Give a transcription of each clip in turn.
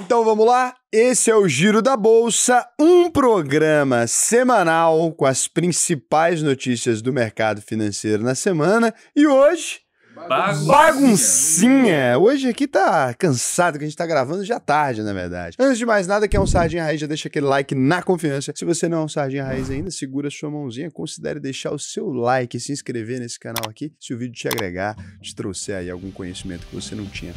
Então vamos lá? Esse é o Giro da Bolsa, um programa semanal com as principais notícias do mercado financeiro na semana. E hoje. Baguncinha. Baguncinha. Hoje aqui tá cansado que a gente tá gravando já tarde, na verdade. Antes de mais nada, quer um Sardinha Raiz, já deixa aquele like na confiança. Se você não é um Sardinha Raiz ainda, segura sua mãozinha, considere deixar o seu like e se inscrever nesse canal aqui, se o vídeo te agregar, te trouxer aí algum conhecimento que você não tinha.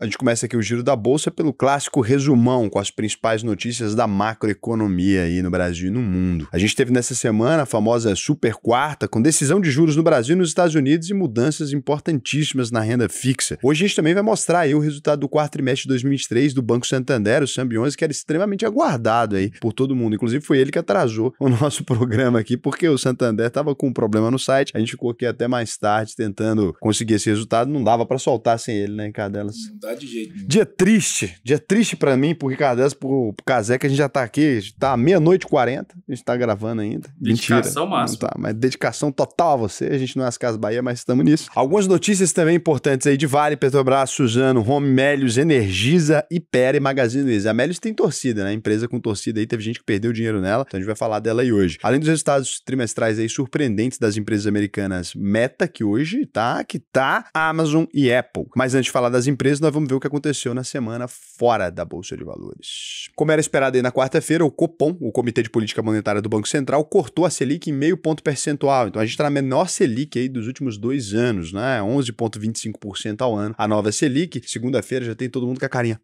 A gente começa aqui o giro da bolsa pelo clássico resumão com as principais notícias da macroeconomia aí no Brasil e no mundo. A gente teve nessa semana a famosa super quarta com decisão de juros no Brasil e nos Estados Unidos e mudanças importantíssimas na renda fixa. Hoje a gente também vai mostrar aí o resultado do quarto trimestre de 2023 do Banco Santander, o Sam 11, que era extremamente aguardado aí por todo mundo. Inclusive foi ele que atrasou o nosso programa aqui porque o Santander estava com um problema no site. A gente ficou aqui até mais tarde tentando conseguir esse resultado, não dava para soltar sem ele, né, Cadelas? Não de jeito nenhum. Né? Dia triste. Dia triste para mim, pro Ricardo, pro, pro Kazé, que a gente já tá aqui, tá meia-noite e quarenta, a gente tá gravando ainda. Dedicação Mentira, máxima. Tá, mas dedicação total a você. A gente não é as Casas Bahia, mas estamos nisso. Algumas notícias também importantes aí de Vale, Petrobras, Suzano, Home, Melios, Energisa, Ipera e Magazine Luiza. A Melios tem torcida, né? Empresa com torcida aí, teve gente que perdeu dinheiro nela, então a gente vai falar dela aí hoje. Além dos resultados trimestrais aí surpreendentes das empresas americanas Meta, que hoje tá, que tá, Amazon e Apple. Mas antes de falar das empresas, nós vamos vamos ver o que aconteceu na semana fora da Bolsa de Valores. Como era esperado aí na quarta-feira, o Copom, o Comitê de Política Monetária do Banco Central, cortou a Selic em meio ponto percentual. Então a gente está na menor Selic aí dos últimos dois anos, né? 11,25% ao ano. A nova Selic, segunda-feira, já tem todo mundo com a carinha.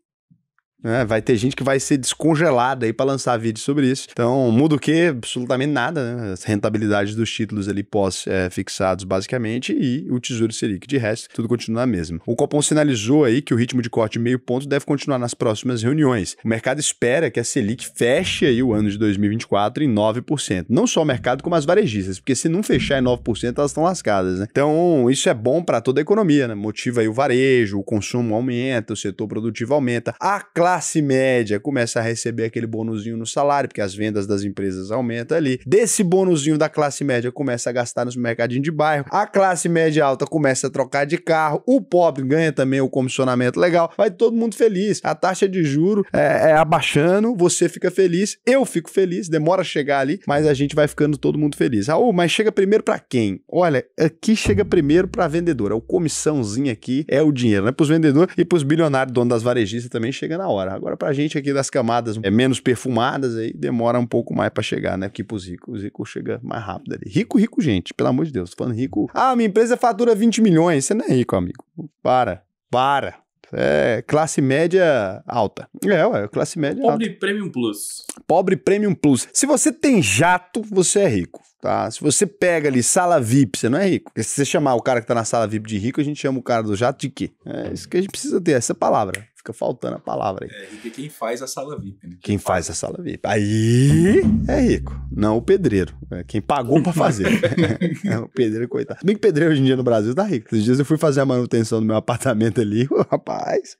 Né? Vai ter gente que vai ser descongelada aí para lançar vídeo sobre isso. Então, muda o quê? Absolutamente nada, né? As rentabilidades dos títulos ali pós-fixados, é, basicamente, e o Tesouro Selic. De resto, tudo continua a mesma. O Copom sinalizou aí que o ritmo de corte de meio ponto deve continuar nas próximas reuniões. O mercado espera que a Selic feche aí o ano de 2024 em 9%. Não só o mercado, como as varejistas, porque se não fechar em 9%, elas estão lascadas, né? Então, isso é bom para toda a economia, né? Motiva aí o varejo, o consumo aumenta, o setor produtivo aumenta. Ah, claro! classe média começa a receber aquele bônusinho no salário, porque as vendas das empresas aumentam ali. Desse bônusinho da classe média começa a gastar nos mercadinhos de bairro. A classe média alta começa a trocar de carro. O pobre ganha também o comissionamento legal. Vai todo mundo feliz. A taxa de juro é, é abaixando, você fica feliz, eu fico feliz. Demora a chegar ali, mas a gente vai ficando todo mundo feliz. Raul, mas chega primeiro para quem? Olha, aqui chega primeiro para vendedora. É o comissãozinho aqui é o dinheiro, né? Para os vendedores e para os bilionários, dono das varejistas também chega na hora demora. Agora, pra gente aqui das camadas é menos perfumadas, aí demora um pouco mais para chegar, né? Aqui pro ricos, O Zico chega mais rápido ali. Rico, rico, gente. Pelo amor de Deus. Tô falando rico. Ah, minha empresa fatura 20 milhões. Você não é rico, amigo. Para. Para. É classe média alta. É, ué, classe média Pobre alta. Pobre Premium Plus. Pobre Premium Plus. Se você tem jato, você é rico, tá? Se você pega ali sala VIP, você não é rico. Porque se você chamar o cara que tá na sala VIP de rico, a gente chama o cara do jato de quê? É isso que a gente precisa ter, essa palavra. Fica faltando a palavra aí. É, rico quem faz a sala VIP, né? Quem, quem faz, a sala VIP. Aí é rico, não o pedreiro. É quem pagou para fazer. é, o pedreiro, coitado. Bem que pedreiro hoje em dia no Brasil tá rico. Esses dias eu fui fazer a manutenção do meu apartamento ali, rapaz.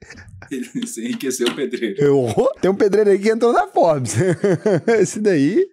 Você enriqueceu o pedreiro. Eu, tem um pedreiro aí que entrou na Forbes. Esse daí,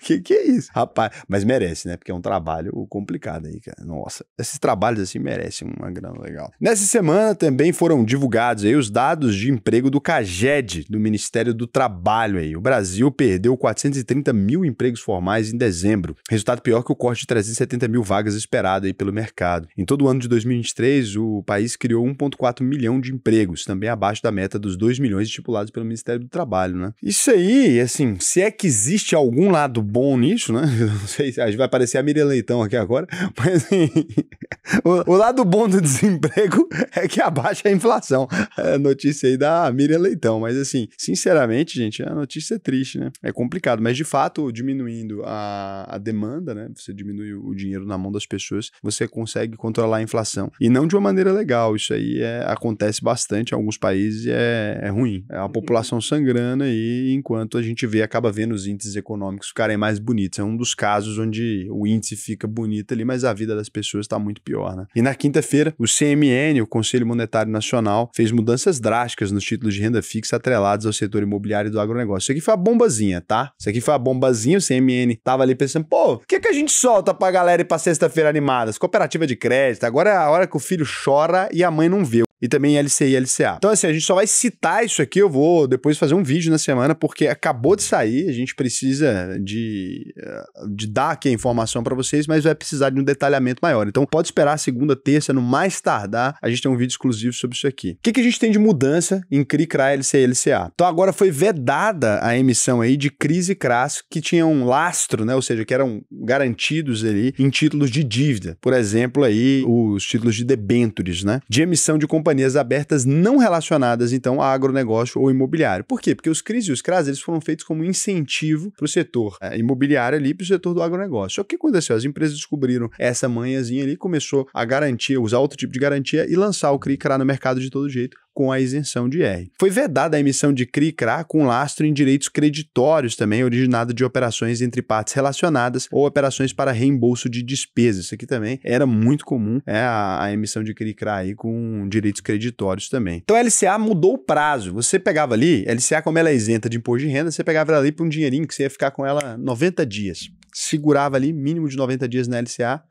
que que é isso? Rapaz, mas merece, né? Porque é um trabalho complicado aí, cara. Nossa, esses trabalhos assim merecem uma grana legal. Nessa semana também foram divulgados aí os dados dados de emprego do CAGED, do Ministério do Trabalho. Aí. O Brasil perdeu 430 mil empregos formais em dezembro, resultado pior que o corte de 370 mil vagas esperado aí pelo mercado. Em todo o ano de 2023, o país criou 1,4 milhão de empregos, também abaixo da meta dos 2 milhões estipulados pelo Ministério do Trabalho. Né? Isso aí, assim, se é que existe algum lado bom nisso, né? não sei, vai aparecer a Miriam Leitão aqui agora, mas assim, o, o lado bom do desemprego é que abaixa a inflação. É, notícia aí da Miriam Leitão, mas assim, sinceramente, gente, a notícia é triste, né? É complicado, mas de fato, diminuindo a, a demanda, né? Você diminui o dinheiro na mão das pessoas, você consegue controlar a inflação. E não de uma maneira legal, isso aí é, acontece bastante em alguns países é, é ruim. É a uhum. população sangrando e enquanto a gente vê, acaba vendo os índices econômicos ficarem mais bonitos. É um dos casos onde o índice fica bonito ali, mas a vida das pessoas está muito pior, né? E na quinta-feira, o CMN, o Conselho Monetário Nacional, fez mudanças drásticas drásticas nos títulos de renda fixa atrelados ao setor imobiliário do agronegócio. Isso aqui foi a bombazinha, tá? Isso aqui foi a bombazinha, o CMN tava ali pensando, pô, o que, que a gente solta pra galera ir pra sexta-feira animadas? Cooperativa de crédito, agora é a hora que o filho chora e a mãe não vê e também LCI e LCA. Então, assim, a gente só vai citar isso aqui. Eu vou depois fazer um vídeo na semana, porque acabou de sair. A gente precisa de, eh, de dar aqui a informação para vocês, mas vai precisar de um detalhamento maior. Então, pode esperar segunda, terça, no mais tardar. A gente tem um vídeo exclusivo sobre isso aqui. O que, que a gente tem de mudança em CRI, CRA, LCI e LCA? Então, agora foi vedada a emissão aí de CRIs e CRAs que tinham lastro, né? Ou seja, que eram garantidos ali em títulos de dívida. Por exemplo, aí os títulos de debêntures, né? De emissão de companhias companhias abertas não relacionadas, então, a agronegócio ou imobiliário. Por quê? Porque os CRIs e os CRAs eles foram feitos como incentivo para o setor é, imobiliário ali, para o setor do agronegócio. Só que o que aconteceu? As empresas descobriram essa manhãzinha ali, começou a garantir usar outro tipo de garantia e lançar o CRI e CRA no mercado de todo jeito com a isenção de R. Foi vedada a emissão de CRI CRA com lastro em direitos creditórios também, originado de operações entre partes relacionadas ou operações para reembolso de despesas. Isso aqui também era muito comum, é, a, a emissão de CRI CRA aí com direitos creditórios também. Então a LCA mudou o prazo. Você pegava ali, a LCA como ela é isenta de imposto de renda, você pegava ela ali para um dinheirinho que você ia ficar com ela 90 dias. Segurava ali mínimo de 90 dias na LCA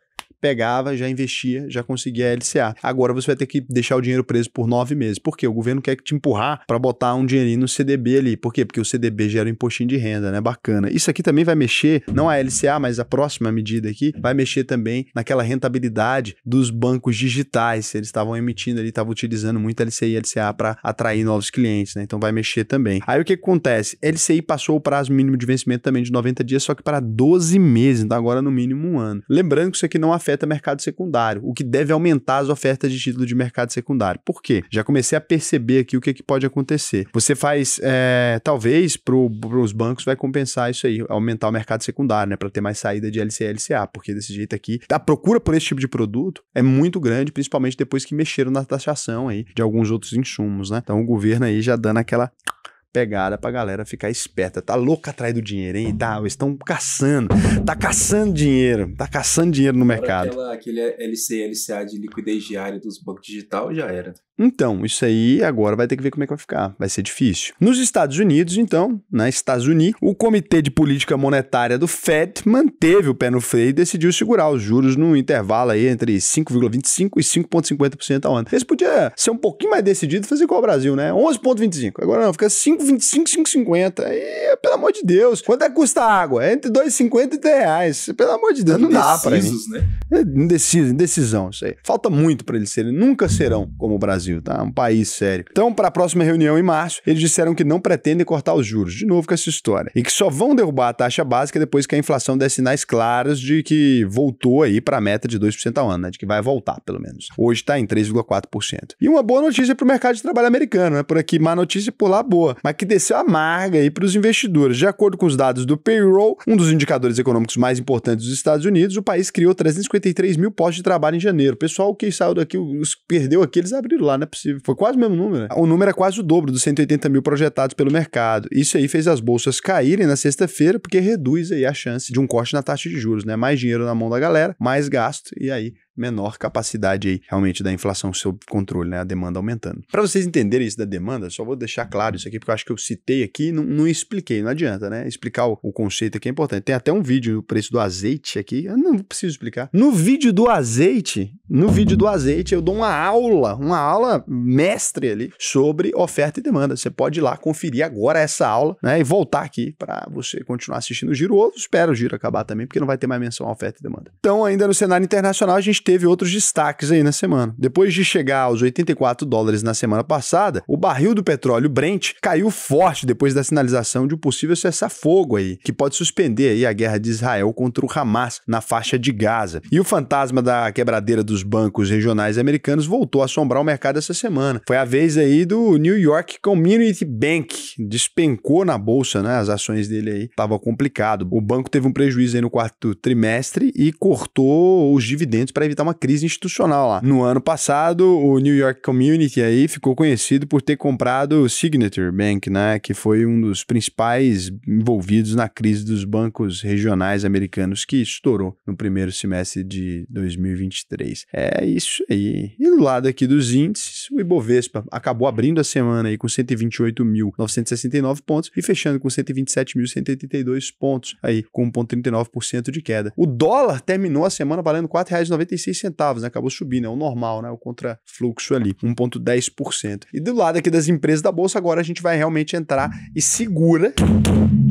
pegava, já investia, já conseguia LCA. Agora você vai ter que deixar o dinheiro preso por nove meses. Por quê? O governo quer te empurrar para botar um dinheirinho no CDB ali. Por quê? Porque o CDB gera um impostinho de renda, né? Bacana. Isso aqui também vai mexer, não a LCA, mas a próxima medida aqui, vai mexer também naquela rentabilidade dos bancos digitais. Eles estavam emitindo ali, estavam utilizando muito LCI e LCA para atrair novos clientes, né? Então vai mexer também. Aí o que acontece? LCI passou o prazo mínimo de vencimento também de 90 dias, só que para 12 meses, então agora no mínimo um ano. Lembrando que isso aqui não afeta afeta mercado secundário, o que deve aumentar as ofertas de título de mercado secundário. Por quê? Já comecei a perceber aqui o que, é que pode acontecer. Você faz, é, talvez, para os bancos vai compensar isso aí, aumentar o mercado secundário, né? Para ter mais saída de LCLCA, LCA, porque desse jeito aqui, a procura por esse tipo de produto é muito grande, principalmente depois que mexeram na taxação aí de alguns outros insumos, né? Então o governo aí já dando aquela pegada pra galera ficar esperta. Tá louca atrás do dinheiro, hein? Tá, eles estão caçando. Tá caçando dinheiro. Tá caçando dinheiro no Agora mercado. Aquela, aquele LC, LCA de liquidez diária dos bancos digital já era. Então, isso aí agora vai ter que ver como é que vai ficar. Vai ser difícil. Nos Estados Unidos, então, na né, Estados Unidos, o Comitê de Política Monetária do Fed manteve o pé no freio e decidiu segurar os juros no intervalo aí entre 5,25 e 5,50% ao ano. Esse podia ser um pouquinho mais decidido e fazer igual ao Brasil, né? 11,25. Agora não, fica 5,25, 5,50. E, pelo amor de Deus, quanto é que custa a água? É entre 2,50 e 3 reais. Pelo amor de Deus, não dá pra mim. Né? É indeciso, indecisão, isso aí. Falta muito para eles serem, nunca serão como o Brasil. Brasil, tá? Um país sério. Então, para a próxima reunião em março, eles disseram que não pretendem cortar os juros, de novo com essa história, e que só vão derrubar a taxa básica depois que a inflação der sinais claros de que voltou aí para a meta de 2% ao ano, né? De que vai voltar, pelo menos. Hoje está em 3,4%. E uma boa notícia para o mercado de trabalho americano, né? Por aqui, má notícia, por lá, boa. Mas que desceu amarga aí para os investidores. De acordo com os dados do payroll, um dos indicadores econômicos mais importantes dos Estados Unidos, o país criou 353 mil postos de trabalho em janeiro. O pessoal que saiu daqui, os perdeu aqui, eles abriram lá, né? não é possível. Foi quase o mesmo número. Né? O número é quase o dobro dos 180 mil projetados pelo mercado. Isso aí fez as bolsas caírem na sexta-feira, porque reduz aí a chance de um corte na taxa de juros, né? Mais dinheiro na mão da galera, mais gasto, e aí menor capacidade aí, realmente da inflação sob controle, né? A demanda aumentando. Para vocês entenderem isso da demanda, só vou deixar claro isso aqui, porque eu acho que eu citei aqui e não, não, expliquei, não adianta, né? Explicar o, o, conceito aqui é importante. Tem até um vídeo do preço do azeite aqui, eu não preciso explicar. No vídeo do azeite, no vídeo do azeite, eu dou uma aula, uma aula mestre ali sobre oferta e demanda. Você pode ir lá conferir agora essa aula, né? E voltar aqui para você continuar assistindo o giro, ou espera o giro acabar também, porque não vai ter mais menção à oferta e demanda. Então, ainda no cenário internacional, a gente teve outros destaques aí na semana. Depois de chegar aos 84 dólares na semana passada, o barril do petróleo Brent caiu forte depois da sinalização de um possível cessar-fogo aí, que pode suspender aí a guerra de Israel contra o Hamas na faixa de Gaza. E o fantasma da quebradeira dos bancos regionais americanos voltou a assombrar o mercado essa semana. Foi a vez aí do New York Community Bank, despencou na bolsa, né? As ações dele aí tava complicado. O banco teve um prejuízo aí no quarto trimestre e cortou os dividendos para evitar uma crise institucional lá. No ano passado, o New York Community aí ficou conhecido por ter comprado o Signature Bank, né, que foi um dos principais envolvidos na crise dos bancos regionais americanos que estourou no primeiro semestre de 2023. É isso aí. E do lado aqui dos índices, o Ibovespa acabou abrindo a semana aí com 128.969 pontos e fechando com 127.182 pontos aí, com 1,39% de queda. O dólar terminou a semana valendo R$ 4,95 1,36 centavos, né? Acabou subindo, é o normal, né? O contrafluxo ali, 1,10%. E do lado aqui das empresas da bolsa, agora a gente vai realmente entrar e segura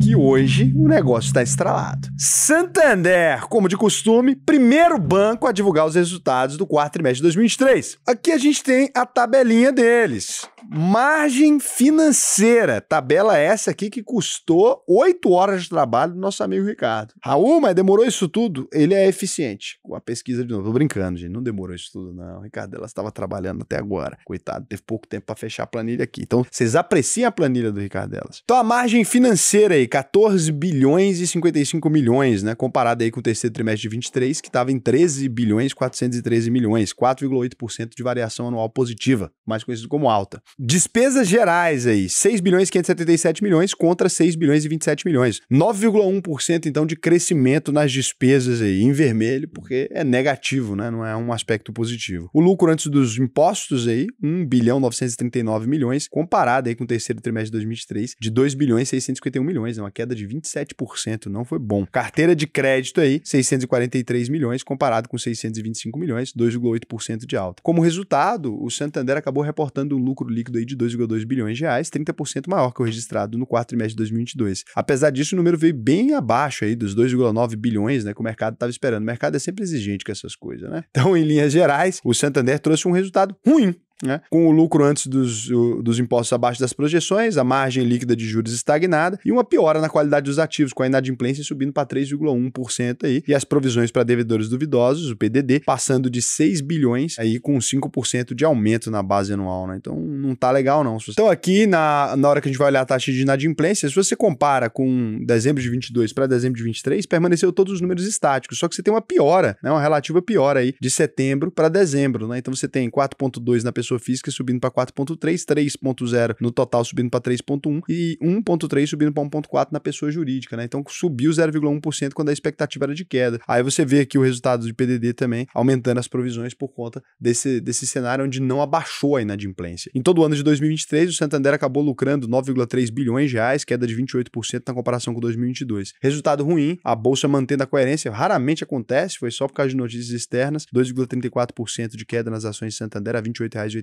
que hoje o negócio está estralado. Santander, como de costume, primeiro banco a divulgar os resultados do quarto trimestre de 2023. Aqui a gente tem a tabelinha deles. Margem financeira, tabela essa aqui que custou 8 horas de trabalho do nosso amigo Ricardo. Raul, mas demorou isso tudo? Ele é eficiente. Com a pesquisa de novo brincando, gente. Não demorou isso tudo, não. Ricardo, ela estava trabalhando até agora. Coitado, teve pouco tempo para fechar a planilha aqui. Então, vocês apreciem a planilha do Ricardo delas. Então, a margem financeira aí, 14 bilhões e 55 milhões, né? Comparado aí com o terceiro trimestre de 23, que estava em 13 bilhões e 413 milhões, 4,8% de variação anual positiva, mais conhecido como alta. Despesas gerais aí, 6 bilhões e 577 milhões contra 6 bilhões e 27 milhões. 9,1% então de crescimento nas despesas aí, em vermelho, porque é negativo negativo, né? Não é um aspecto positivo. O lucro antes dos impostos aí, 1 bilhão 939 milhões, comparado aí com o terceiro trimestre de 2023, de 2 bilhões 651 milhões, é uma queda de 27%, não foi bom. Carteira de crédito aí, 643 milhões, comparado com 625 milhões, 2,8% de alta. Como resultado, o Santander acabou reportando um lucro líquido aí de 2,2 bilhões de reais, 30% maior que o registrado no quarto trimestre de 2022. Apesar disso, o número veio bem abaixo aí dos 2,9 bilhões, né, que o mercado estava esperando. O mercado é sempre exigente com essas coisas coisa, né? Então, em linhas gerais, o Santander trouxe um resultado ruim né? com o lucro antes dos, o, dos impostos abaixo das projeções, a margem líquida de juros estagnada e uma piora na qualidade dos ativos, com a inadimplência subindo para 3,1% aí, e as provisões para devedores duvidosos, o PDD, passando de 6 bilhões aí com 5% de aumento na base anual, né? Então não tá legal não. Então aqui na, na hora que a gente vai olhar a taxa de inadimplência, se você compara com dezembro de 22 para dezembro de 23, permaneceu todos os números estáticos, só que você tem uma piora, né? Uma relativa piora aí de setembro para dezembro, né? Então você tem 4.2 na pessoa pessoa física subindo para 4.3, 3.0 no total subindo para 3.1 e 1.3 subindo para 1.4 na pessoa jurídica, né? Então subiu 0,1% quando a expectativa era de queda. Aí você vê aqui o resultado do PDD também aumentando as provisões por conta desse, desse cenário onde não abaixou a inadimplência. Em todo o ano de 2023, o Santander acabou lucrando 9,3 bilhões de reais, queda de 28% na comparação com 2022. Resultado ruim, a bolsa mantendo a coerência, raramente acontece, foi só por causa de notícias externas, 2,34% de queda nas ações de Santander a R$ 28,80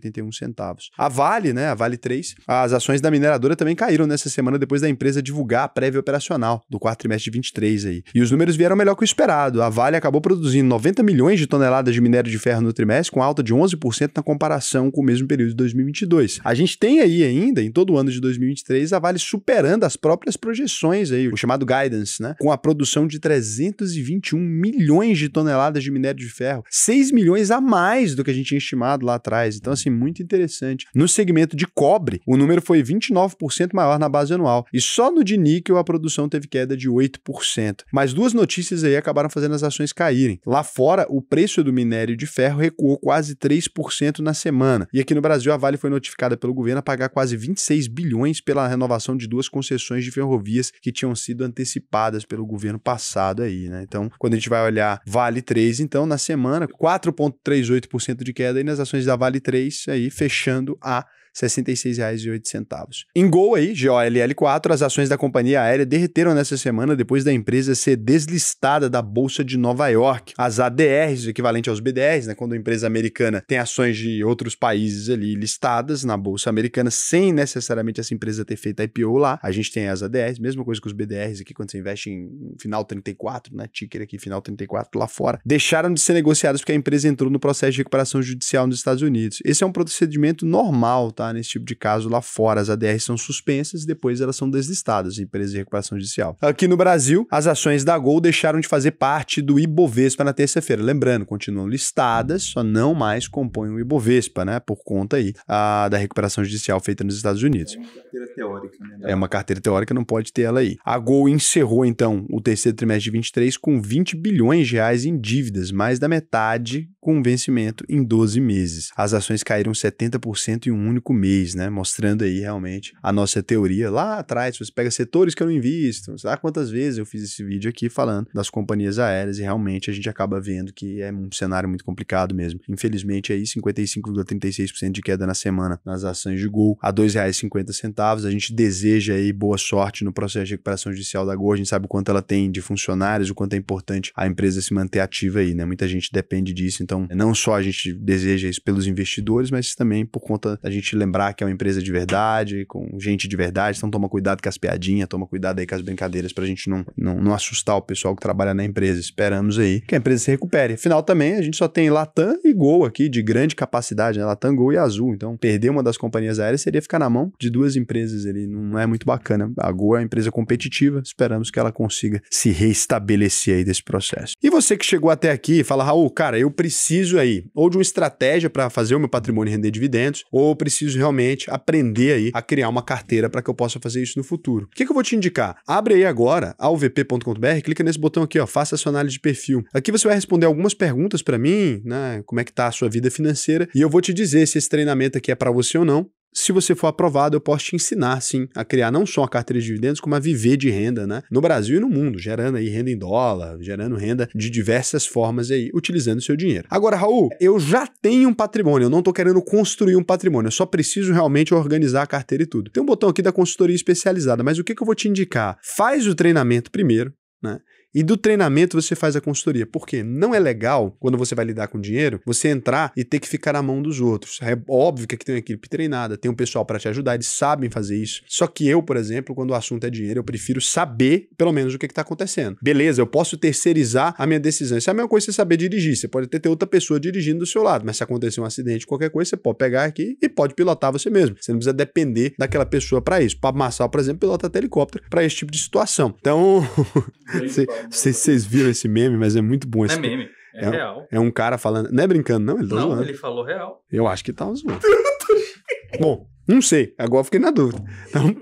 a Vale, né, a Vale 3, as ações da mineradora também caíram nessa semana depois da empresa divulgar a prévia operacional do quarto trimestre de 23 aí. E os números vieram melhor que o esperado. A Vale acabou produzindo 90 milhões de toneladas de minério de ferro no trimestre, com alta de 11% na comparação com o mesmo período de 2022. A gente tem aí ainda, em todo o ano de 2023, a Vale superando as próprias projeções aí, o chamado guidance, né, com a produção de 321 milhões de toneladas de minério de ferro, 6 milhões a mais do que a gente tinha estimado lá atrás. Então, assim, muito interessante. No segmento de cobre, o número foi 29% maior na base anual. E só no de níquel a produção teve queda de 8%. Mas duas notícias aí acabaram fazendo as ações caírem. Lá fora, o preço do minério de ferro recuou quase 3% na semana. E aqui no Brasil, a Vale foi notificada pelo governo a pagar quase 26 bilhões pela renovação de duas concessões de ferrovias que tinham sido antecipadas pelo governo passado aí, né? Então, quando a gente vai olhar Vale 3, então na semana, 4.38% de queda e nas ações da Vale 3 isso aí fechando a 66,08. Em Gol aí, GOLL4, as ações da companhia aérea derreteram nessa semana depois da empresa ser deslistada da Bolsa de Nova York. As ADRs, o equivalente aos BDRs, né, quando a empresa americana tem ações de outros países ali listadas na Bolsa Americana, sem necessariamente essa empresa ter feito IPO lá, a gente tem as ADRs, mesma coisa que os BDRs aqui, quando você investe em final 34, né, ticker aqui, final 34 lá fora, deixaram de ser negociadas porque a empresa entrou no processo de recuperação judicial nos Estados Unidos. Esse é um procedimento normal, tá? nesse tipo de caso lá fora. As ADRs são suspensas e depois elas são deslistadas, empresas de recuperação judicial. Aqui no Brasil, as ações da Gol deixaram de fazer parte do Ibovespa na terça-feira. Lembrando, continuam listadas, só não mais compõem o Ibovespa, né? Por conta aí a, da recuperação judicial feita nos Estados Unidos. É uma carteira teórica, né? É uma carteira teórica, não pode ter ela aí. A Gol encerrou então o terceiro trimestre de 23 com 20 bilhões de reais em dívidas, mais da metade com vencimento em 12 meses. As ações caíram 70% em um único único mês, né? Mostrando aí realmente a nossa teoria lá atrás. Você pega setores que eu não invisto, não lá, quantas vezes eu fiz esse vídeo aqui falando das companhias aéreas e realmente a gente acaba vendo que é um cenário muito complicado mesmo. Infelizmente aí 55,36% de queda na semana nas ações de Gol a R$ 2,50. A gente deseja aí boa sorte no processo de recuperação judicial da Gol. A gente sabe o quanto ela tem de funcionários, o quanto é importante a empresa se manter ativa aí, né? Muita gente depende disso, então não só a gente deseja isso pelos investidores, mas também por conta da gente lembrar que é uma empresa de verdade, com gente de verdade, então toma cuidado com as piadinhas, toma cuidado aí com as brincadeiras pra gente não, não, não assustar o pessoal que trabalha na empresa. Esperamos aí que a empresa se recupere. Afinal, também a gente só tem Latam e Gol aqui, de grande capacidade, né? Latam, Gol e Azul. Então, perder uma das companhias aéreas seria ficar na mão de duas empresas ali. Não é muito bacana. A Gol é uma empresa competitiva, esperamos que ela consiga se reestabelecer aí desse processo. E você que chegou até aqui e fala, Raul, cara, eu preciso aí ou de uma estratégia para fazer o meu patrimônio render dividendos, ou preciso preciso realmente aprender aí a criar uma carteira para que eu possa fazer isso no futuro. O que, que eu vou te indicar? Abre aí agora alvp.com.br. clica nesse botão aqui, ó, faça a sua análise de perfil. Aqui você vai responder algumas perguntas para mim, né, como é que tá a sua vida financeira, e eu vou te dizer se esse treinamento aqui é para você ou não, se você for aprovado, eu posso te ensinar, sim, a criar não só a carteira de dividendos, como a viver de renda, né? No Brasil e no mundo, gerando aí renda em dólar, gerando renda de diversas formas aí, utilizando o seu dinheiro. Agora, Raul, eu já tenho um patrimônio, eu não tô querendo construir um patrimônio, eu só preciso realmente organizar a carteira e tudo. Tem um botão aqui da consultoria especializada, mas o que, que eu vou te indicar? Faz o treinamento primeiro, né? E do treinamento você faz a consultoria. Porque não é legal, quando você vai lidar com dinheiro, você entrar e ter que ficar na mão dos outros. É óbvio que aqui tem uma equipe treinada, tem um pessoal para te ajudar, eles sabem fazer isso. Só que eu, por exemplo, quando o assunto é dinheiro, eu prefiro saber pelo menos o que está acontecendo. Beleza, eu posso terceirizar a minha decisão. Isso é a mesma coisa que você saber dirigir. Você pode até ter outra pessoa dirigindo do seu lado, mas se acontecer um acidente, qualquer coisa, você pode pegar aqui e pode pilotar você mesmo. Você não precisa depender daquela pessoa para isso. Pablo Marçal, por exemplo, pilota até helicóptero para esse tipo de situação. Então, você, não sei se vocês viram esse meme, mas é muito bom é esse. É meme. É, é real. É um cara falando. Não é brincando, não? Ele tá não, zoando. ele falou real. Eu acho que tá zoando. bom, não sei. Agora fiquei na dúvida. Então,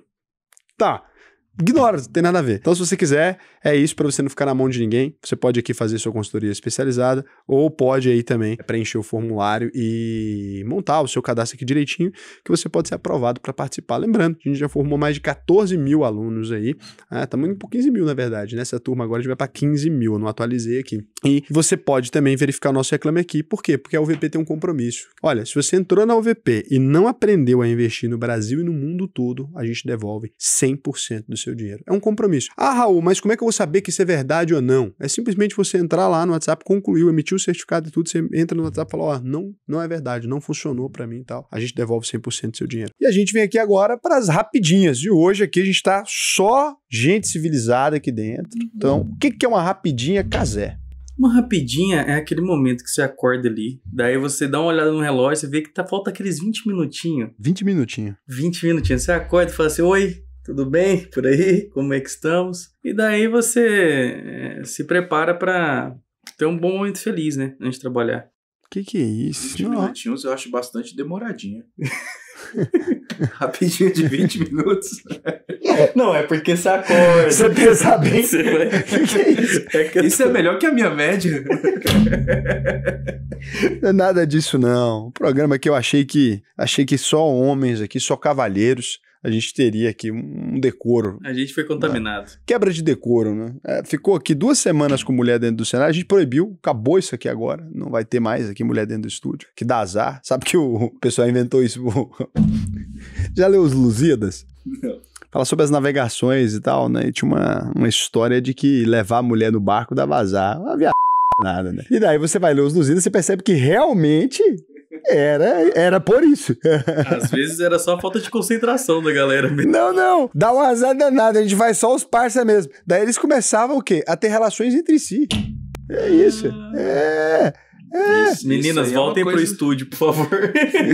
tá ignora, não tem nada a ver. Então, se você quiser, é isso para você não ficar na mão de ninguém. Você pode aqui fazer sua consultoria especializada ou pode aí também preencher o formulário e montar o seu cadastro aqui direitinho, que você pode ser aprovado para participar. Lembrando, a gente já formou mais de 14 mil alunos aí. Estamos né? ah, indo por 15 mil, na verdade. Nessa né? turma agora a gente vai para 15 mil, eu não atualizei aqui. E você pode também verificar o nosso Reclame Aqui. Por quê? Porque a UVP tem um compromisso. Olha, se você entrou na UVP e não aprendeu a investir no Brasil e no mundo todo, a gente devolve 100% do seu seu dinheiro. É um compromisso. Ah, Raul, mas como é que eu vou saber que isso é verdade ou não? É simplesmente você entrar lá no WhatsApp, concluiu, emitiu o certificado e tudo, você entra no WhatsApp e fala: ó, oh, não, não é verdade, não funcionou para mim e tal. A gente devolve 100% do seu dinheiro. E a gente vem aqui agora para as rapidinhas. E hoje aqui a gente tá só gente civilizada aqui dentro. Uhum. Então, o que, que é uma rapidinha casé? Uma rapidinha é aquele momento que você acorda ali, daí você dá uma olhada no relógio, você vê que tá, falta aqueles 20 minutinhos. 20 minutinhos. 20 minutinhos. Você acorda e fala assim: Oi, tudo bem por aí? Como é que estamos? E daí você eh, se prepara para ter um bom momento feliz, né? Antes de trabalhar. Que que é isso? 20 Não. minutinhos eu acho bastante demoradinha. Rapidinho de 20 minutos. Não, é porque você acorda. Você pensa bem. Você vai... que que é isso? É que isso é tô... é melhor que a minha média. Não é nada disso, não. O programa que eu achei que achei que só homens aqui, só cavalheiros a gente teria aqui um decoro. A gente foi contaminado. Né? Quebra de decoro, né? É, ficou aqui duas semanas com mulher dentro do cenário, a gente proibiu, acabou isso aqui agora. Não vai ter mais aqui mulher dentro do estúdio. Que dá azar. Sabe que o pessoal inventou isso? Já leu os Lusíadas? Não. Fala sobre as navegações e tal, né? E tinha uma, uma história de que levar a mulher no barco dava azar. Uma via... nada, né? E daí você vai ler os Lusíadas e você percebe que realmente era, era por isso. Às vezes era só falta de concentração da galera mesmo. Não, não. Dá um azar danado, a gente vai só os parça mesmo. Daí eles começavam o quê? A ter relações entre si. É isso. É. É, isso, Meninas, é voltem é coisa... pro estúdio, por favor.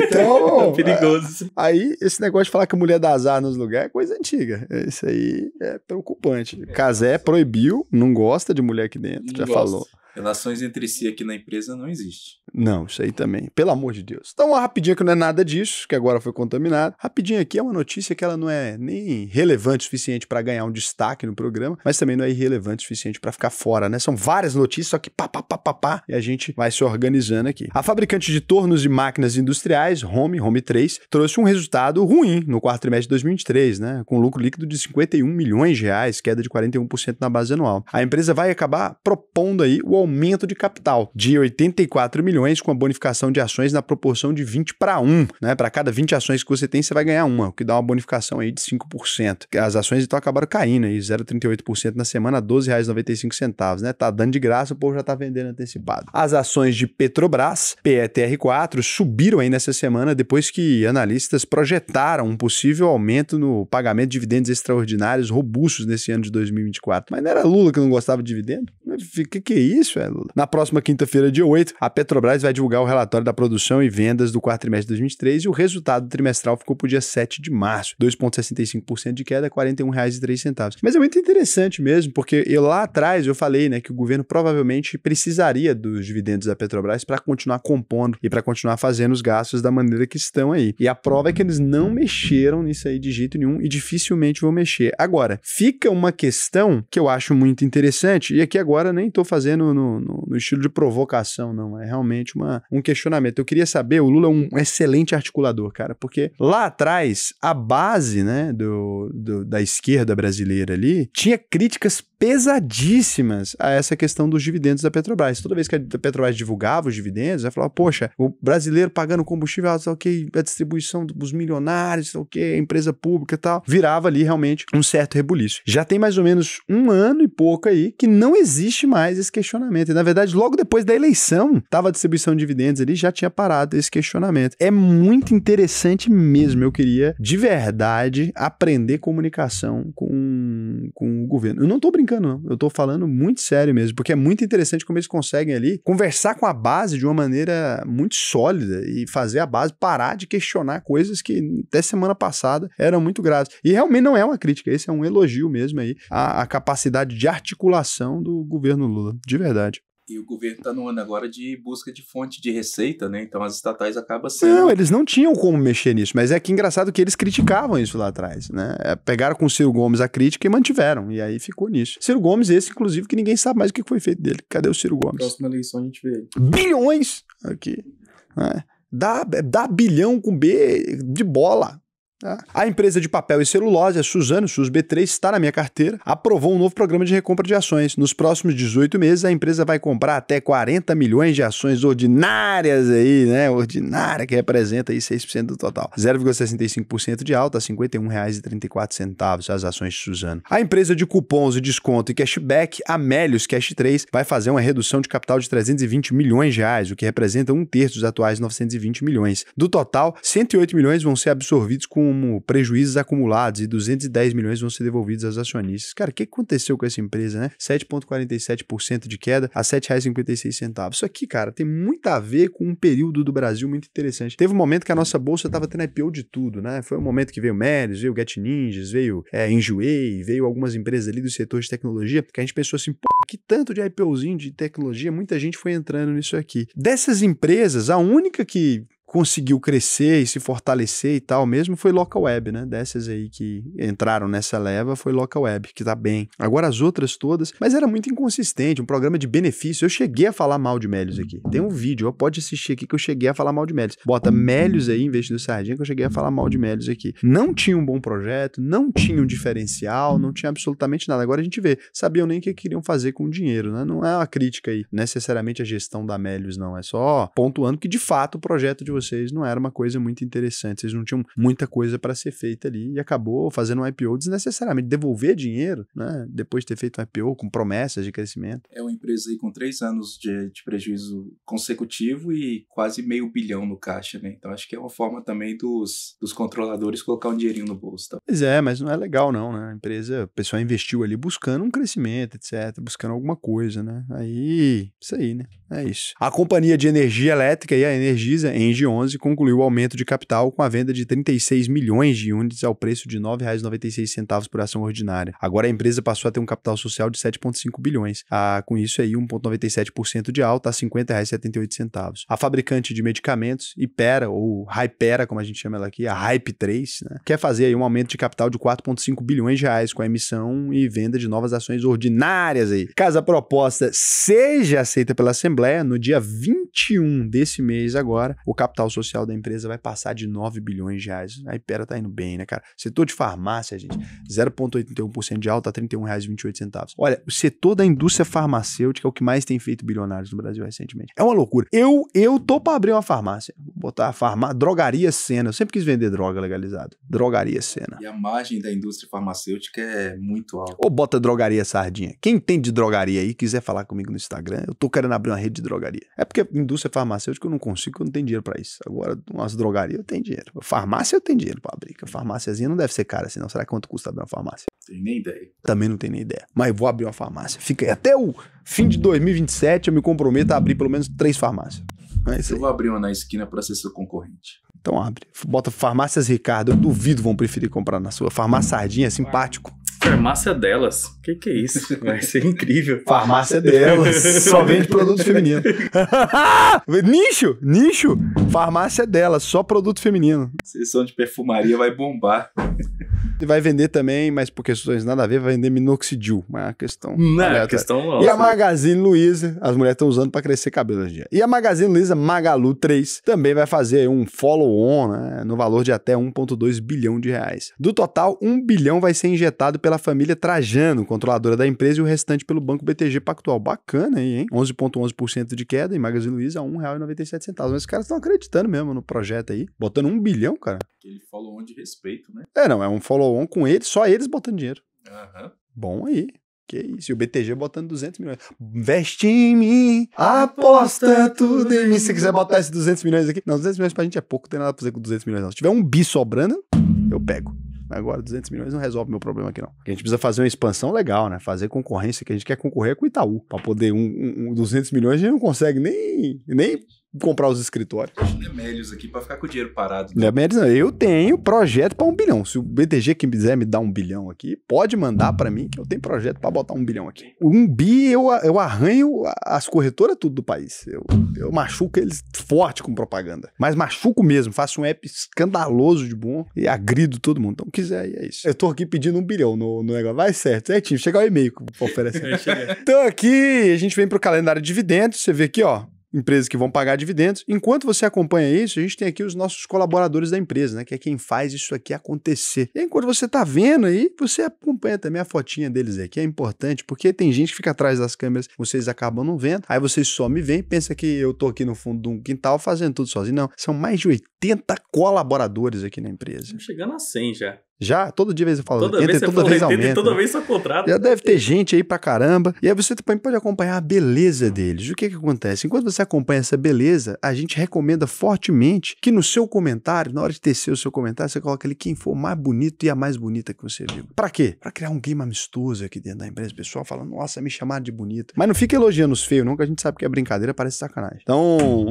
Então, é perigoso. Aí, esse negócio de falar que a mulher dá azar nos lugares é coisa antiga. Isso aí é preocupante. É, Casé proibiu, não gosta de mulher aqui dentro, não já falou. Relações entre si aqui na empresa não existe. Não, isso aí também. Pelo amor de Deus. Então, uma rapidinha que não é nada disso, que agora foi contaminado. Rapidinho aqui é uma notícia que ela não é nem relevante o suficiente para ganhar um destaque no programa, mas também não é irrelevante o suficiente para ficar fora, né? São várias notícias, só que pá, pá, pá, pá, pá, e a gente vai se organizando aqui. A fabricante de tornos e máquinas industriais, Home, Home 3, trouxe um resultado ruim no quarto trimestre de 2023, né? Com lucro líquido de 51 milhões de reais, queda de 41% na base anual. A empresa vai acabar propondo aí o aumento de capital de 84 milhões com a bonificação de ações na proporção de 20 para 1, né? Para cada 20 ações que você tem, você vai ganhar uma, o que dá uma bonificação aí de 5%. As ações então acabaram caindo aí 0,38% na semana, R$ 12,95, né? Tá dando de graça, o povo já tá vendendo antecipado. As ações de Petrobras, PETR4, subiram aí nessa semana depois que analistas projetaram um possível aumento no pagamento de dividendos extraordinários robustos nesse ano de 2024. Mas não era Lula que não gostava de dividendo? O que, que é isso? isso é, Lula. Na próxima quinta-feira, dia 8, a Petrobras vai divulgar o relatório da produção e vendas do quarto trimestre de 2023 e o resultado trimestral ficou para o dia 7 de março, 2,65% de queda, R$ 41,03. Mas é muito interessante mesmo, porque eu, lá atrás eu falei né, que o governo provavelmente precisaria dos dividendos da Petrobras para continuar compondo e para continuar fazendo os gastos da maneira que estão aí. E a prova é que eles não mexeram nisso aí de jeito nenhum e dificilmente vão mexer. Agora, fica uma questão que eu acho muito interessante, e aqui agora nem estou fazendo no, no, no, estilo de provocação, não. É realmente uma, um questionamento. Eu queria saber, o Lula é um excelente articulador, cara, porque lá atrás, a base né, do, do da esquerda brasileira ali tinha críticas pesadíssimas a essa questão dos dividendos da Petrobras. Toda vez que a Petrobras divulgava os dividendos, ela falava, poxa, o brasileiro pagando combustível ah, ok, a distribuição dos milionários, tá ok, a empresa pública e tal, virava ali realmente um certo rebuliço. Já tem mais ou menos um ano e pouco aí que não existe mais esse questionamento. E, na verdade, logo depois da eleição, estava a distribuição de dividendos ali, já tinha parado esse questionamento. É muito interessante mesmo. Eu queria, de verdade, aprender comunicação com, com o governo. Eu não estou brincando brincando, não. Eu tô falando muito sério mesmo, porque é muito interessante como eles conseguem ali conversar com a base de uma maneira muito sólida e fazer a base parar de questionar coisas que até semana passada eram muito graves. E realmente não é uma crítica, esse é um elogio mesmo aí à, à capacidade de articulação do governo Lula, de verdade. E o governo está no ano agora de busca de fonte de receita, né? Então as estatais acabam sendo. Não, eles não tinham como mexer nisso, mas é que engraçado que eles criticavam isso lá atrás, né? É, pegaram com o Ciro Gomes a crítica e mantiveram. E aí ficou nisso. Ciro Gomes, esse, inclusive, que ninguém sabe mais o que foi feito dele. Cadê o Ciro Gomes? Próxima eleição a gente vê ele. Bilhões! Aqui. Né? Dá, dá bilhão com B de bola é. A empresa de papel e celulose, a Suzano, SUS B3, está na minha carteira, aprovou um novo programa de recompra de ações. Nos próximos 18 meses, a empresa vai comprar até 40 milhões de ações ordinárias aí, né? Ordinária, que representa aí 6% do total. 0,65% de alta, R$ 51,34 as ações de Suzano. A empresa de cupons e desconto e cashback, a Melius Cash 3, vai fazer uma redução de capital de 320 milhões de reais, o que representa um terço dos atuais 920 milhões. Do total, 108 milhões vão ser absorvidos com como prejuízos acumulados e 210 milhões vão ser devolvidos aos acionistas. Cara, o que aconteceu com essa empresa, né? 7,47% de queda a R$ 7,56. Isso aqui, cara, tem muito a ver com um período do Brasil muito interessante. Teve um momento que a nossa bolsa estava tendo IPO de tudo, né? Foi um momento que veio Meris, veio Get Ninjas, veio é, Enjoei, veio algumas empresas ali do setor de tecnologia, que a gente pensou assim, pô, que tanto de IPOzinho de tecnologia, muita gente foi entrando nisso aqui. Dessas empresas, a única que conseguiu crescer e se fortalecer e tal mesmo foi Local Web, né? Dessas aí que entraram nessa leva foi Local Web, que tá bem. Agora as outras todas, mas era muito inconsistente, um programa de benefício. Eu cheguei a falar mal de Melios aqui. Tem um vídeo, ó, pode assistir aqui que eu cheguei a falar mal de Melios. Bota Melios aí em vez do Sardinha, que eu cheguei a falar mal de Melios aqui. Não tinha um bom projeto, não tinha um diferencial, não tinha absolutamente nada. Agora a gente vê, sabiam nem o que queriam fazer com o dinheiro, né? Não é uma crítica aí necessariamente a gestão da Melios, não. É só pontuando que de fato o projeto de vocês não era uma coisa muito interessante, vocês não tinham muita coisa para ser feita ali e acabou fazendo um IPO desnecessariamente. Devolver dinheiro, né? Depois de ter feito um IPO com promessas de crescimento. É uma empresa aí com três anos de, de prejuízo consecutivo e quase meio bilhão no caixa, né? Então acho que é uma forma também dos, dos controladores colocar um dinheirinho no bolso. Tá? Pois é, mas não é legal não, né? A empresa, o pessoal investiu ali buscando um crescimento, etc, buscando alguma coisa, né? Aí, isso aí, né? É isso. A companhia de energia elétrica e a Energisa, Engie 11, concluiu o aumento de capital com a venda de 36 milhões de unidades ao preço de R$ 9,96 por ação ordinária. Agora a empresa passou a ter um capital social de 7,5 bilhões. Ah, com isso aí, 1,97% de alta a R$ 50,78. A fabricante de medicamentos, Hypera, ou Hypera, como a gente chama ela aqui, a Hype 3, né, quer fazer aí um aumento de capital de 4,5 bilhões de reais com a emissão e venda de novas ações ordinárias aí. Caso a proposta seja aceita pela Assembleia, Assembleia, no dia 21 desse mês agora, o capital social da empresa vai passar de 9 bilhões de reais. A Ipera tá indo bem, né, cara? Setor de farmácia, gente, 0,81% de alta, R$ 31,28. Olha, o setor da indústria farmacêutica é o que mais tem feito bilionários no Brasil recentemente. É uma loucura. Eu eu tô para abrir uma farmácia. Vou botar farmá drogaria Sena. Eu sempre quis vender droga legalizada. Drogaria Sena. E a margem da indústria farmacêutica é muito alta. Ou bota drogaria sardinha. Quem tem de drogaria aí quiser falar comigo no Instagram, eu tô querendo abrir uma rede rede de drogaria. É porque a indústria farmacêutica eu não consigo, eu não tenho dinheiro para isso. Agora, umas drogarias eu tenho dinheiro. Farmácia eu tenho dinheiro para abrir. A farmáciazinha não deve ser cara assim, não. Será quanto custa abrir uma farmácia? Tenho nem ideia. Também não tenho nem ideia. Mas vou abrir uma farmácia. Fica aí. Até o fim de 2027 eu me comprometo a abrir pelo menos três farmácias. É eu vou abrir uma na esquina para ser seu concorrente. Então abre. Bota farmácias Ricardo. Eu duvido vão preferir comprar na sua. Farmácia Sardinha é simpático. Farmácia delas. O que, que é isso? Vai ser incrível. Farmácia delas. Só vende produto feminino. nicho! Nicho! Farmácia delas, só produto feminino. Sessão de perfumaria vai bombar. E vai vender também, mas por questões nada a ver, vai vender minoxidil. Mas é uma questão. Não, é questão nossa. E a né? Magazine Luiza, as mulheres estão usando para crescer cabelo hoje em dia. E a Magazine Luiza Magalu 3 também vai fazer um follow-on né, no valor de até 1,2 bilhão de reais. Do total, 1 bilhão vai ser injetado pela pela família Trajano, controladora da empresa, e o restante pelo Banco BTG Pactual. Bacana aí, hein? 11,11% ,11 de queda em Magazine Luiza a R$1,97. Mas os caras estão acreditando mesmo no projeto aí, botando um bilhão, cara. Aquele follow-on de respeito, né? É, não, é um follow-on com eles, só eles botando dinheiro. Uhum. Bom aí. Que isso, e o BTG botando 200 milhões. Veste em mim, aposta tudo em mim. Se quiser botar esses 200 milhões aqui. Não, 200 milhões pra gente é pouco, não tem nada pra fazer com 200 milhões não. Se tiver um bi sobrando, eu pego. Agora 200 milhões não resolve meu problema aqui não. A gente precisa fazer uma expansão legal, né? Fazer concorrência que a gente quer concorrer com o Itaú. Para poder um, um, 200 milhões a gente não consegue nem, nem comprar os escritórios. Lemélios aqui para ficar com o dinheiro parado. Né? não, eu tenho projeto para um bilhão. Se o BTG que quiser me dar um bilhão aqui, pode mandar para mim que eu tenho projeto para botar um bilhão aqui. Um bi eu, eu arranho as corretoras tudo do país. Eu, eu machuco eles forte com propaganda. Mas machuco mesmo, faço um app escandaloso de bom e agrido todo mundo. Então quiser, e é isso. Eu tô aqui pedindo um bilhão no, no negócio. Vai certo, certinho. Chega o e-mail oferecendo. então aqui a gente vem pro calendário de dividendos. Você vê aqui, ó, empresas que vão pagar dividendos. Enquanto você acompanha isso, a gente tem aqui os nossos colaboradores da empresa, né? Que é quem faz isso aqui acontecer. E enquanto você está vendo aí, você acompanha também a fotinha deles aqui. É importante, porque tem gente que fica atrás das câmeras, vocês acabam não vendo. Aí vocês só me veem, pensa que eu tô aqui no fundo de um quintal fazendo tudo sozinho. Não, são mais de 80 colaboradores aqui na empresa. Chegando a 100 já. Já, todo dia vez eu falo toda 80 vez você toda vez aumenta. Toda né? vez só contrato. Já deve ter gente aí pra caramba. E aí você também pode acompanhar a beleza deles. O que que acontece? Enquanto você acompanha essa beleza, a gente recomenda fortemente que no seu comentário, na hora de tecer o seu comentário, você coloque ali quem for mais bonito e a mais bonita que você viu. Pra quê? Pra criar um clima amistoso aqui dentro da empresa. O pessoal fala, nossa, me chamaram de bonita. Mas não fica elogiando os feios não, que a gente sabe que é brincadeira, parece sacanagem. Então...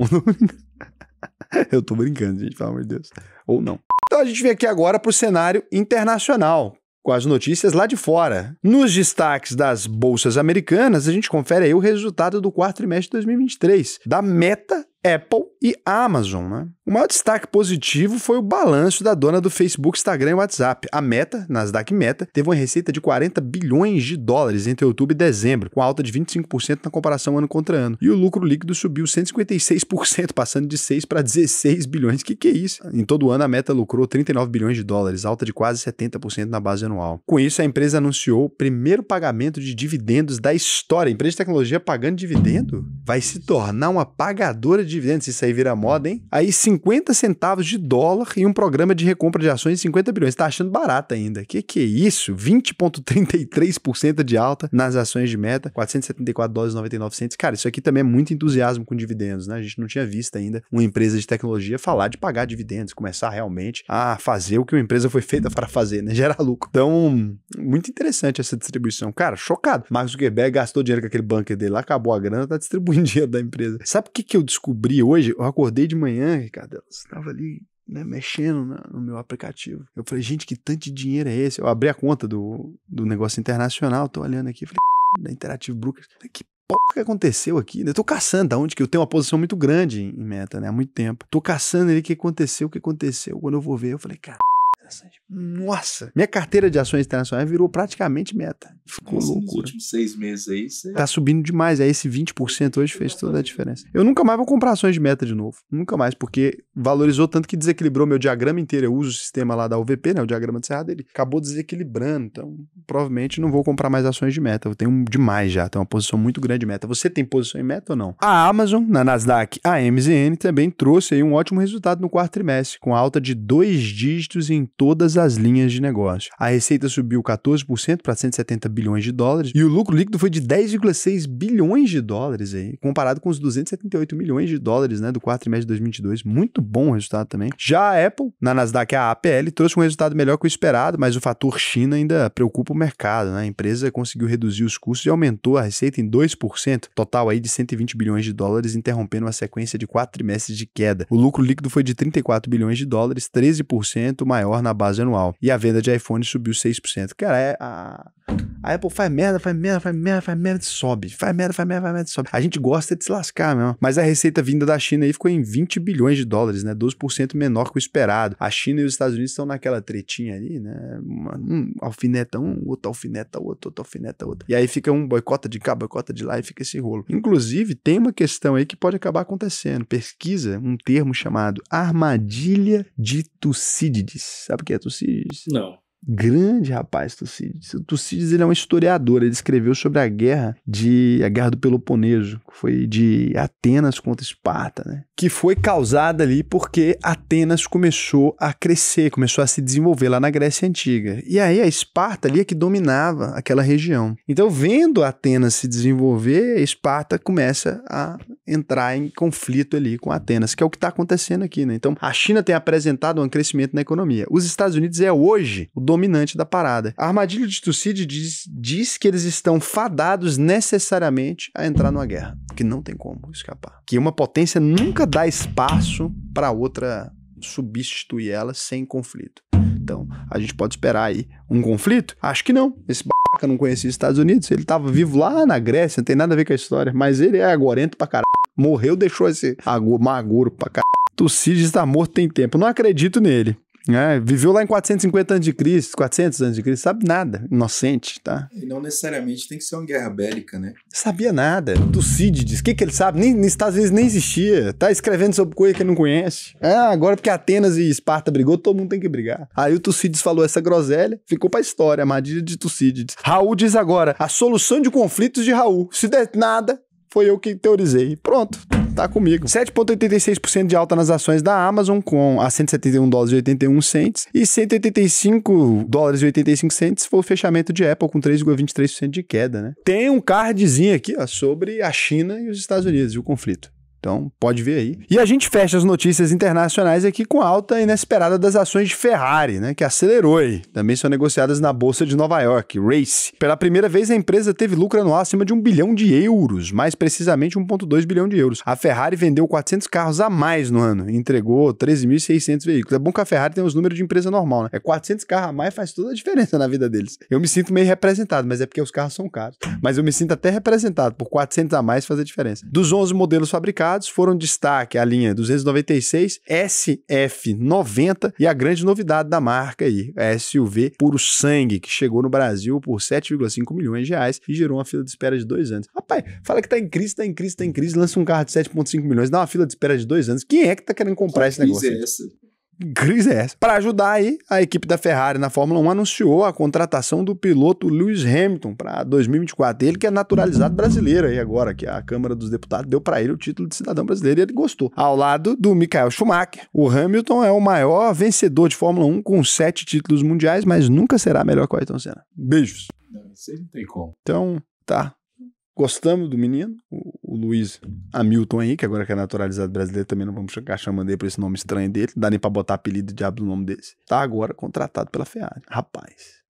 Eu tô brincando, gente, pelo amor de Deus. Ou não. Então a gente vem aqui agora pro cenário internacional, com as notícias lá de fora. Nos destaques das bolsas americanas, a gente confere aí o resultado do quarto trimestre de 2023, da meta Apple e Amazon. Né? O maior destaque positivo foi o balanço da dona do Facebook, Instagram e WhatsApp. A Meta, Nasdaq Meta, teve uma receita de 40 bilhões de dólares entre outubro e dezembro, com alta de 25% na comparação ano contra ano. E o lucro líquido subiu 156%, passando de 6 para 16 bilhões. O que, que é isso? Em todo ano, a Meta lucrou 39 bilhões de dólares, alta de quase 70% na base anual. Com isso, a empresa anunciou o primeiro pagamento de dividendos da história. A empresa de tecnologia pagando dividendo vai se tornar uma pagadora de dividendos, isso aí vira moda, hein? Aí 50 centavos de dólar e um programa de recompra de ações de 50 bilhões. Tá achando barato ainda. Que que é isso? 20,33% de alta nas ações de meta, 474 dólares 99 centos. Cara, isso aqui também é muito entusiasmo com dividendos, né? A gente não tinha visto ainda uma empresa de tecnologia falar de pagar dividendos, começar realmente a fazer o que uma empresa foi feita para fazer, né? Gerar lucro. Então, muito interessante essa distribuição. Cara, chocado. Marcos Zuckerberg gastou dinheiro com aquele bunker dele lá, acabou a grana, tá distribuindo dinheiro da empresa. Sabe o que, que eu descobri? descobri hoje, eu acordei de manhã, Ricardo, dela estava ali né, mexendo na, no meu aplicativo. Eu falei, gente, que tanto de dinheiro é esse? Eu abri a conta do, do negócio internacional, tô olhando aqui, falei, da né, Interactive Brokers, que porra que aconteceu aqui? Eu tô caçando, da onde que eu tenho uma posição muito grande em meta, né, há muito tempo. Tô caçando ali o que aconteceu, o que aconteceu. Quando eu vou ver, eu falei, cara, interessante. Nossa, minha carteira de ações internacionais virou praticamente meta. Ficou Nossa, Nos últimos seis meses aí, você... Tá subindo demais. Aí esse 20% hoje fez toda a diferença. Eu nunca mais vou comprar ações de meta de novo. Nunca mais, porque valorizou tanto que desequilibrou meu diagrama inteiro. Eu uso o sistema lá da UVP, né? O diagrama de Cerrado, ele acabou desequilibrando. Então, provavelmente não vou comprar mais ações de meta. Eu tenho demais já. Tenho uma posição muito grande de meta. Você tem posição em meta ou não? A Amazon, na Nasdaq, a MZN também trouxe aí um ótimo resultado no quarto trimestre, com alta de dois dígitos em todas as linhas de negócio. A receita subiu 14% para 170 bilhões de dólares e o lucro líquido foi de 10,6 bilhões de dólares aí, comparado com os 278 milhões de dólares, né, do quarto trimestre de 2022. Muito bom o resultado também. Já a Apple, na Nasdaq, a APL trouxe um resultado melhor que o esperado, mas o fator China ainda preocupa o mercado, né? A empresa conseguiu reduzir os custos e aumentou a receita em 2%, total aí de 120 bilhões de dólares, interrompendo uma sequência de quatro trimestres de queda. O lucro líquido foi de 34 bilhões de dólares, 13% maior na base anual. E a venda de iPhone subiu 6%. Cara, é a, a Apple faz merda, faz merda, faz merda, faz merda e sobe. Faz merda, faz merda, faz merda e sobe. A gente gosta de se lascar mesmo. Mas a receita vinda da China aí ficou em 20 bilhões de dólares, né? 12% menor que o esperado. A China e os Estados Unidos estão naquela tretinha ali, né? Uma, um alfineta um, outro alfineta outro, outro alfineta outro. E aí fica um boicota de cá, boicota de lá e fica esse rolo. Inclusive, tem uma questão aí que pode acabar acontecendo. Pesquisa um termo chamado armadilha de Tucídides. Sabe o que é Tucídides? Não grande rapaz Tucídides. Tucídides ele é um historiador, ele escreveu sobre a guerra de a guerra do Peloponeso, que foi de Atenas contra Esparta, né? Que foi causada ali porque Atenas começou a crescer, começou a se desenvolver lá na Grécia antiga. E aí a Esparta ali é que dominava aquela região. Então, vendo Atenas se desenvolver, Esparta começa a entrar em conflito ali com Atenas, que é o que está acontecendo aqui, né? Então, a China tem apresentado um crescimento na economia. Os Estados Unidos é hoje o dominante da parada. A armadilha de Tucídides diz, diz que eles estão fadados necessariamente a entrar numa guerra, que não tem como escapar. Que uma potência nunca dá espaço para outra substituir ela sem conflito. Então, a gente pode esperar aí um conflito? Acho que não. Esse babaca não conhecia os Estados Unidos, ele estava vivo lá na Grécia, não tem nada a ver com a história, mas ele é agorento pra caralho. Morreu, deixou esse maguro pra caralho. Tucídides está morto tem tempo. Não acredito nele. É, viveu lá em 450 Cristo, 400 cristo sabe nada, inocente, tá? E não necessariamente tem que ser uma guerra bélica, né? Sabia nada. Tucídides, o que, que ele sabe? Nem, nem, às vezes nem existia. Tá escrevendo sobre coisa que ele não conhece. Ah, agora porque Atenas e Esparta brigou, todo mundo tem que brigar. Aí o Tucídides falou essa groselha, ficou pra história, a armadilha de Tucídides. Raul diz agora, a solução de conflitos de Raul. Se der nada, foi eu que teorizei. Pronto tá comigo. 7,86% de alta nas ações da Amazon, com a 171 dólares e 81 cents, e 185 dólares e 85 cents foi o fechamento de Apple, com 3,23% de queda, né? Tem um cardzinho aqui ó, sobre a China e os Estados Unidos e o conflito. Então, pode ver aí. E a gente fecha as notícias internacionais aqui com a alta inesperada das ações de Ferrari, né, que acelerou aí. Também são negociadas na bolsa de Nova York, Race. Pela primeira vez, a empresa teve lucro anual acima de um bilhão de euros, mais precisamente 1,2 bilhão de euros. A Ferrari vendeu 400 carros a mais no ano e entregou 13.600 veículos. É bom que a Ferrari tem os números de empresa normal, né? É 400 carros a mais faz toda a diferença na vida deles. Eu me sinto meio representado, mas é porque os carros são caros. Mas eu me sinto até representado por 400 a mais fazer diferença. Dos 11 modelos fabricados, foram destaque a linha 296 SF90 e a grande novidade da marca aí, a SUV Puro Sangue, que chegou no Brasil por 7,5 milhões de reais e gerou uma fila de espera de dois anos. Rapaz, fala que tá em crise, tá em crise, tá em crise, lança um carro de 7,5 milhões, dá uma fila de espera de dois anos. Quem é que tá querendo comprar esse negócio? É essa? crise é essa? Para ajudar aí, a equipe da Ferrari na Fórmula 1 anunciou a contratação do piloto Lewis Hamilton para 2024. Ele que é naturalizado brasileiro aí agora, que a Câmara dos Deputados deu para ele o título de cidadão brasileiro e ele gostou. Ao lado do Michael Schumacher. O Hamilton é o maior vencedor de Fórmula 1 com sete títulos mundiais, mas nunca será melhor que o Ayrton Senna. Beijos. Não, não tem como. Então, tá. Gostamos do menino, o, o Luiz Hamilton Henrique, agora que é naturalizado brasileiro, também não vamos ficar chamando ele por esse nome estranho dele, não dá nem pra botar apelido diabo no nome desse. Tá agora contratado pela Ferrari. Rapaz,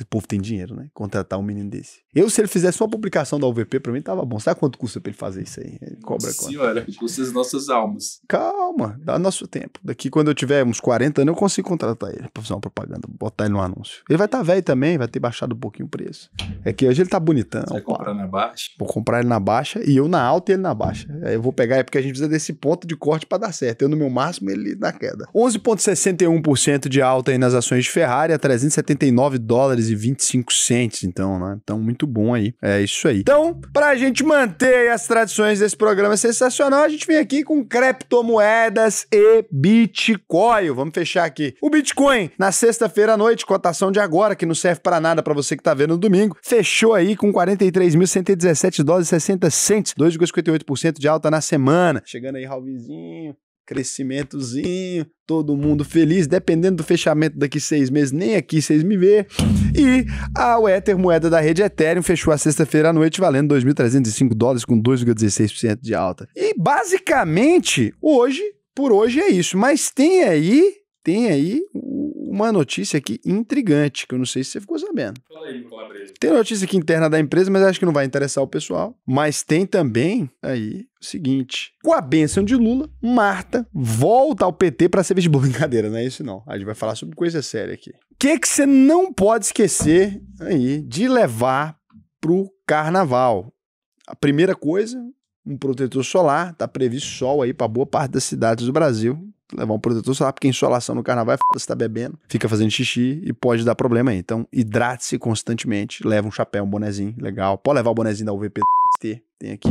esse povo tem dinheiro, né? Contratar um menino desse. Eu, se ele fizesse uma publicação da UVP, pra mim tava bom. Sabe quanto custa pra ele fazer isso aí? Ele cobra quanto? Senhora, custa as nossas almas. Calma, dá nosso tempo. Daqui quando eu tiver uns 40 anos, eu consigo contratar ele pra fazer uma propaganda, botar ele no anúncio. Ele vai estar tá velho também, vai ter baixado um pouquinho o preço. É que hoje ele tá bonitão. Você vai comprar na baixa? Vou comprar ele na baixa e eu na alta e ele na baixa. Aí eu vou pegar, é porque a gente precisa desse ponto de corte pra dar certo. Eu no meu máximo, ele na queda. 11,61% de alta aí nas ações de Ferrari, a 379 dólares 25 cents, então, né? Então, muito bom aí. É isso aí. Então, pra gente manter as tradições desse programa sensacional, a gente vem aqui com criptomoedas e Bitcoin. Vamos fechar aqui. O Bitcoin, na sexta-feira à noite, cotação de agora, que não serve para nada para você que tá vendo no domingo, fechou aí com 43.117 dólares e 60 cents, 2,58% de alta na semana. Chegando aí, Ralvizinho crescimentozinho, todo mundo feliz, dependendo do fechamento daqui seis meses, nem aqui vocês me vê. E a Ether, moeda da rede Ethereum, fechou a sexta-feira à noite valendo 2.305 dólares com 2,16% de alta. E basicamente, hoje, por hoje é isso. Mas tem aí, tem aí uma notícia aqui intrigante, que eu não sei se você ficou sabendo. Tem notícia aqui interna da empresa, mas acho que não vai interessar o pessoal. Mas tem também aí o seguinte: com a benção de Lula, Marta volta ao PT para ser vice brincadeira, não é isso não. A gente vai falar sobre coisa séria aqui que que você não pode esquecer aí de levar pro carnaval? A primeira coisa, um protetor solar, tá previsto sol aí para boa parte das cidades do Brasil. Levar um protetor solar, porque insolação no carnaval é f... você tá bebendo, fica fazendo xixi e pode dar problema aí. Então, hidrate-se constantemente, leva um chapéu, um bonezinho, legal. Pode levar o bonezinho da UVP, tem aqui,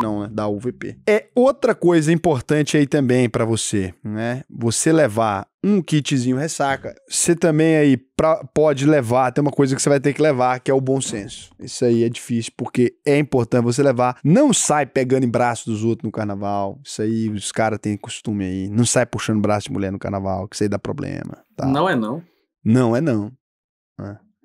não, né? Da UVP. É outra coisa importante aí também para você, né? Você levar um kitzinho ressaca, você também aí pra, pode levar, tem uma coisa que você vai ter que levar, que é o bom senso. Isso aí é difícil, porque é importante você levar. Não sai pegando em braço dos outros no carnaval. Isso aí os caras têm costume aí. Não sai puxando braço de mulher no carnaval, que isso aí dá problema. Tá? Não é não. Não é não.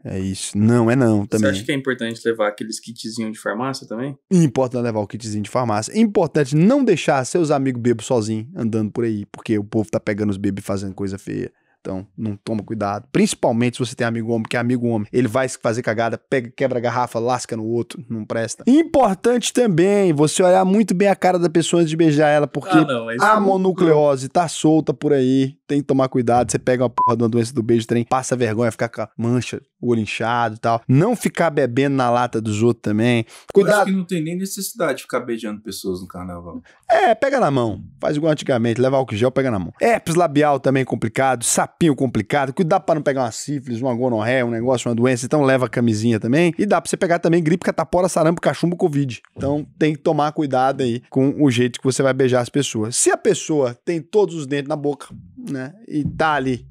É isso. Não, é não também. Você acha que é importante levar aqueles kitzinhos de farmácia também? Importante levar o kitzinho de farmácia. Importante não deixar seus amigos bebos sozinhos andando por aí, porque o povo tá pegando os bebês e fazendo coisa feia. Então, não toma cuidado. Principalmente se você tem amigo homem, que é amigo homem. Ele vai fazer cagada, pega, quebra a garrafa, lasca no outro, não presta. Importante também você olhar muito bem a cara da pessoa antes de beijar ela, porque ah, não, a é mononucleose tá solta por aí. Tem que tomar cuidado. Você pega uma porra de uma doença do beijo trem, passa vergonha, fica com a mancha o olho inchado e tal. Não ficar bebendo na lata dos outros também. Cuidado. Eu acho que não tem nem necessidade de ficar beijando pessoas no carnaval. É, pega na mão. Faz igual antigamente, leva álcool gel, pega na mão. Herpes labial também é complicado, sapinho complicado. Cuidado para não pegar uma sífilis, uma gonorreia, um negócio, uma doença. Então leva camisinha também. E dá para você pegar também gripe, catapora, sarampo, cachumbo, covid. Então tem que tomar cuidado aí com o jeito que você vai beijar as pessoas. Se a pessoa tem todos os dentes na boca, né, e tá ali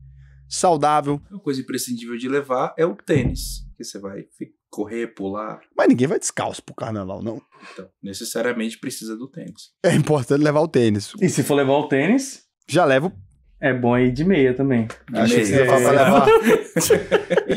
saudável. Uma coisa imprescindível de levar é o tênis, que você vai correr, pular. Mas ninguém vai descalço pro carnaval, não. Então, necessariamente precisa do tênis. É importante levar o tênis. E se for levar o tênis? Já levo. É bom ir de meia também. De Acho meia. que você é. levar.